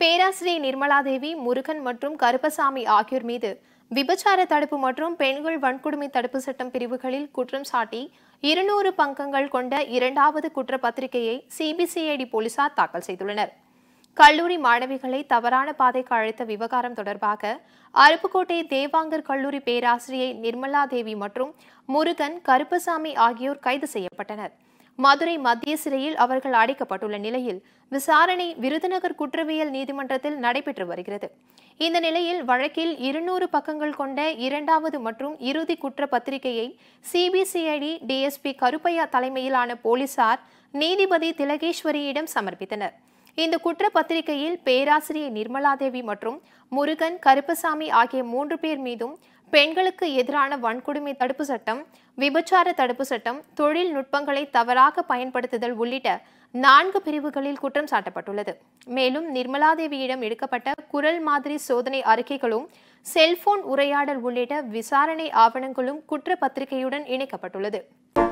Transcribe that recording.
பேராசிரியர் நிர்மலாதேவி முருகன் மற்றும் கருப்பசாமி ஆகியோர் மீது விபச்சார தடுப்பு மற்றும் பெண்கள் வன்கொடுமை தடுப்பு சட்டம் பிரிவுகளில் குற்றம் சாட்டி இருநூறு பங்கங்கள் கொண்ட இரண்டாவது குற்றப்பத்திரிகையை சிபிசிஐடி போலீசார் தாக்கல் செய்துள்ளனர் கல்லூரி மாணவிகளை தவறான பாதைக்கு அழைத்த விவகாரம் தொடர்பாக அருப்புக்கோட்டை தேவாங்கர் கல்லூரி பேராசிரியை நிர்மலா தேவி மற்றும் முருகன் கருப்பசாமி ஆகியோர் கைது செய்யப்பட்டனா் மதுரை மத்திய சிறையில் அவர்கள் அடைக்கப்பட்டுள்ள நிலையில் விசாரணை விருதுநகர் குற்றவியல் நீதிமன்றத்தில் நடைபெற்று வருகிறது இந்த நிலையில் வழக்கில் இருநூறு பக்கங்கள் கொண்ட இரண்டாவது மற்றும் இறுதி குற்ற பத்திரிகையை சிபிசிஐடி டிஎஸ்பி கருப்பையா தலைமையிலான போலீசார் நீதிபதி திலகேஸ்வரியிடம் சமர்ப்பித்தனர் இந்த குற்ற பத்திரிகையில் பேராசிரியர் நிர்மலாதேவி மற்றும் முருகன் கருப்பசாமி ஆகிய மூன்று பேர் மீதும் பெண்களுக்கு எதிரான வன்கொடுமை தடுப்பு சட்டம் விபச்சார தடுப்பு சட்டம் தொழில் நுட்பங்களை தவறாக பயன்படுத்துதல் உள்ளிட்ட நான்கு பிரிவுகளில் குற்றம் சாட்டப்பட்டுள்ளது மேலும் நிர்மலாதேவியிடம் எடுக்கப்பட்ட குரல் மாதிரி சோதனை அறிக்கைகளும் செல்போன் உரையாடல் உள்ளிட்ட விசாரணை ஆவணங்களும் குற்றப்பத்திரிகையுடன் இணைக்கப்பட்டுள்ளது